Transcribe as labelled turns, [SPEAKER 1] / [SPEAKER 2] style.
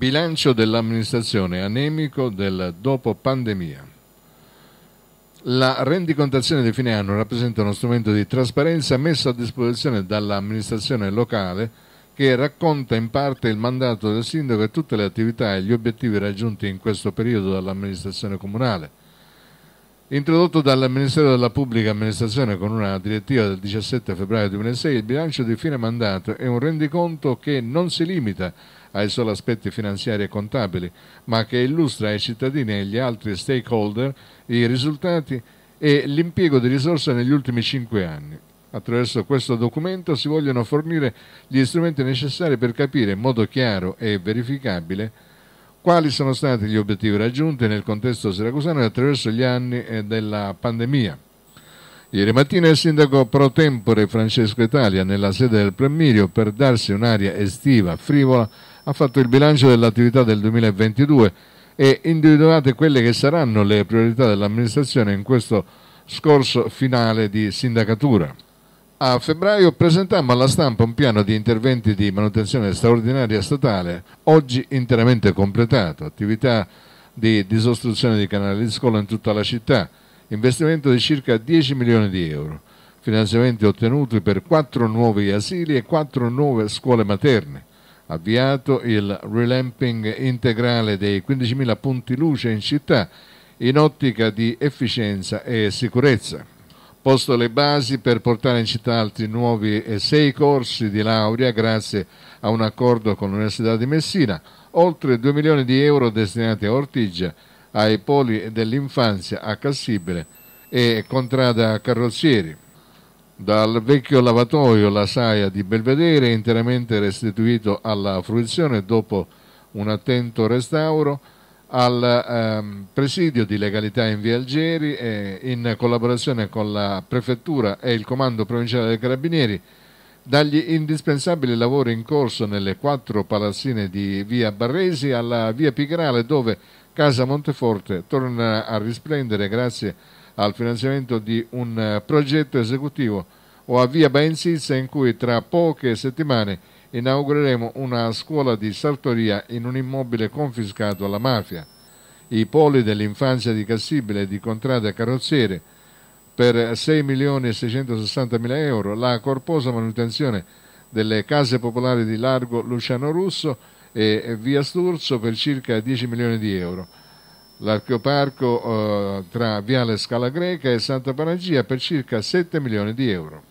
[SPEAKER 1] Bilancio dell'amministrazione anemico del dopo pandemia. La rendicontazione di fine anno rappresenta uno strumento di trasparenza messo a disposizione dall'amministrazione locale che racconta in parte il mandato del sindaco e tutte le attività e gli obiettivi raggiunti in questo periodo dall'amministrazione comunale Introdotto dal Ministero della Pubblica Amministrazione con una direttiva del 17 febbraio 2006, il bilancio di fine mandato è un rendiconto che non si limita ai soli aspetti finanziari e contabili, ma che illustra ai cittadini e agli altri stakeholder i risultati e l'impiego di risorse negli ultimi cinque anni. Attraverso questo documento si vogliono fornire gli strumenti necessari per capire in modo chiaro e verificabile quali sono stati gli obiettivi raggiunti nel contesto siracusano attraverso gli anni eh, della pandemia. Ieri mattina il sindaco pro tempore Francesco Italia, nella sede del Premirio, per darsi un'aria estiva frivola, ha fatto il bilancio dell'attività del 2022 e individuate quelle che saranno le priorità dell'amministrazione in questo scorso finale di sindacatura. A febbraio presentammo alla stampa un piano di interventi di manutenzione straordinaria statale, oggi interamente completato, attività di disostruzione di canali di scuola in tutta la città, investimento di circa 10 milioni di euro, finanziamenti ottenuti per quattro nuovi asili e quattro nuove scuole materne, avviato il relamping integrale dei 15.000 punti luce in città in ottica di efficienza e sicurezza posto le basi per portare in città altri nuovi sei corsi di laurea grazie a un accordo con l'Università di Messina, oltre 2 milioni di euro destinati a Ortigia, ai poli dell'infanzia a Cassibile e Contrada Carrozzieri. Dal vecchio lavatoio La Saia di Belvedere, interamente restituito alla fruizione dopo un attento restauro, al ehm, presidio di legalità in via Algeri eh, in collaborazione con la prefettura e il comando provinciale dei carabinieri dagli indispensabili lavori in corso nelle quattro palazzine di via Barresi alla via Pigrale dove Casa Monteforte torna a risplendere grazie al finanziamento di un eh, progetto esecutivo o a via Baensizza in cui tra poche settimane inaugureremo una scuola di sartoria in un immobile confiscato alla mafia. I poli dell'infanzia di Cassibile e di Contrada Carrozziere per 6.660.000 euro, la corposa manutenzione delle case popolari di Largo Luciano Russo e Via Sturzo per circa 10 milioni di euro. L'archeoparco eh, tra Viale Scala Greca e Santa Panagia per circa 7 milioni di euro.